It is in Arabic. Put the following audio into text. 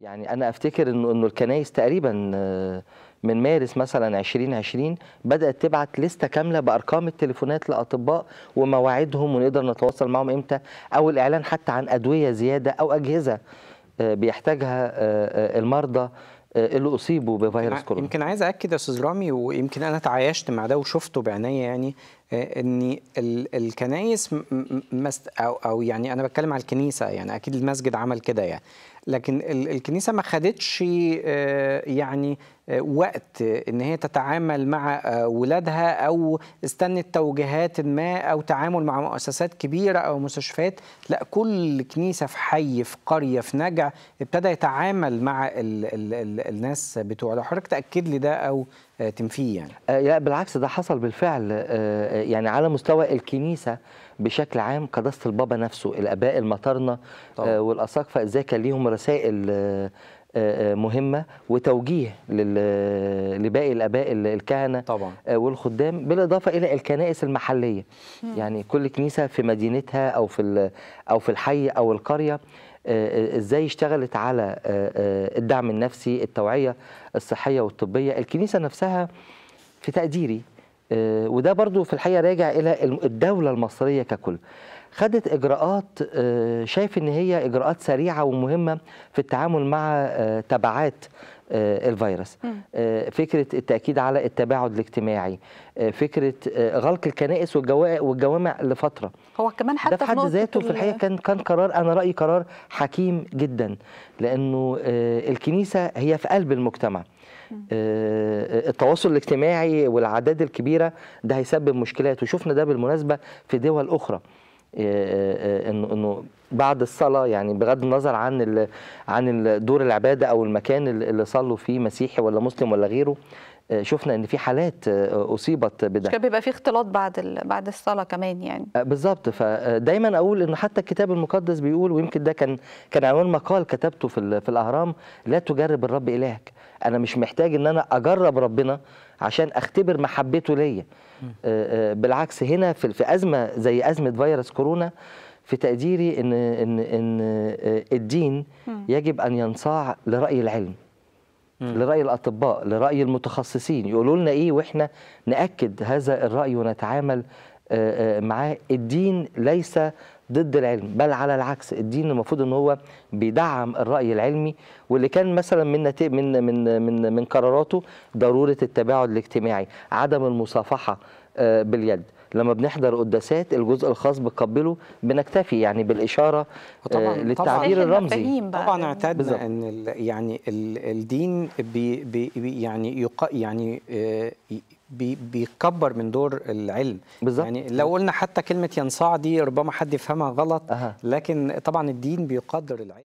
يعني انا افتكر انه انه الكنايس تقريبا آه، من مارس مثلا 2020 بدات تبعت لسته كامله بارقام التليفونات لاطباء ومواعيدهم ونقدر نتواصل معهم امتى او الاعلان حتى عن ادويه زياده او اجهزه آه، بيحتاجها آه، المرضى اللي اصيبوا بفيروس كورونا يمكن عايز اكد يا استاذ رامي ويمكن انا تعايشت مع ده وشفته بعناية يعني آه، ان الكنائس او او يعني انا بتكلم على الكنيسه يعني اكيد المسجد عمل كده يعني لكن الكنيسه ما خدتش آه، يعني آه، وقت ان هي تتعامل مع ولادها او استنت توجيهات ما او تعامل مع مؤسسات كبيره او مستشفيات لا كل كنيسه في حي في قريه في نجع ابتدى يتعامل مع الـ الـ الـ الناس بتوع لو حضرتك تاكد لي ده او تنفيه يعني لا بالعكس ده حصل بالفعل يعني على مستوى الكنيسه بشكل عام قداسه البابا نفسه الاباء المطارنه آه، والاساقفه ازاي كان ليهم رسائل آه، آه، مهمة وتوجيه لباقي الآباء الكهنة طبعا. والخدام بالإضافة إلى الكنائس المحلية م. يعني كل كنيسة في مدينتها أو في, أو في الحي أو القرية ازاي اشتغلت على الدعم النفسي التوعية الصحية والطبية الكنيسة نفسها في تقديري آه، وده برضو في الحقيقه راجع الى الدوله المصريه ككل خدت اجراءات آه، شايف ان هي اجراءات سريعه ومهمه في التعامل مع آه، تبعات آه، الفيروس آه، فكرة التأكيد على التباعد الاجتماعي آه، فكرة غلق الكنائس والجوامع لفترة هو كمان حتى ده في حد ذاته في الحقيقة كان كان قرار أنا رأيي قرار حكيم جدا لأنه الكنيسة هي في قلب المجتمع التواصل الاجتماعي والعداد الكبيرة ده هيسبب مشكلات وشفنا ده بالمناسبة في دول أخرى انه انه بعد الصلاه يعني بغض النظر عن عن دور العباده او المكان اللي صلوا فيه مسيحي ولا مسلم ولا غيره آه، شفنا ان في حالات آه، اصيبت بده كان بيبقى في اختلاط بعد بعد الصلاه كمان يعني آه، بالظبط فدايما اقول انه حتى الكتاب المقدس بيقول ويمكن ده كان كان عنوان مقال كتبته في في الاهرام لا تجرب الرب الهك انا مش محتاج ان انا اجرب ربنا عشان اختبر محبته ليا بالعكس هنا في, في ازمه زي ازمه فيروس كورونا في تقديري ان ان ان آه، الدين يجب ان ينصاع لراي العلم لراي الاطباء لراي المتخصصين يقولوا لنا ايه واحنا ناكد هذا الراي ونتعامل آه، آه، معاه الدين ليس ضد العلم بل على العكس الدين المفروض ان هو بيدعم الراي العلمي واللي كان مثلا من من من من من قراراته ضروره التباعد الاجتماعي عدم المصافحه باليد لما بنحضر قداسات الجزء الخاص بقبله بنكتفي يعني بالاشاره آه، طبعا للتعبير طبعاً الرمزي طبعا اعتدنا ان ال يعني الدين بي بي يعني يق يعني آه بيكبر من دور العلم بالزبط. يعني لو قلنا حتى كلمه ينصاع دي ربما حد يفهمها غلط أه. لكن طبعا الدين بيقدر العلم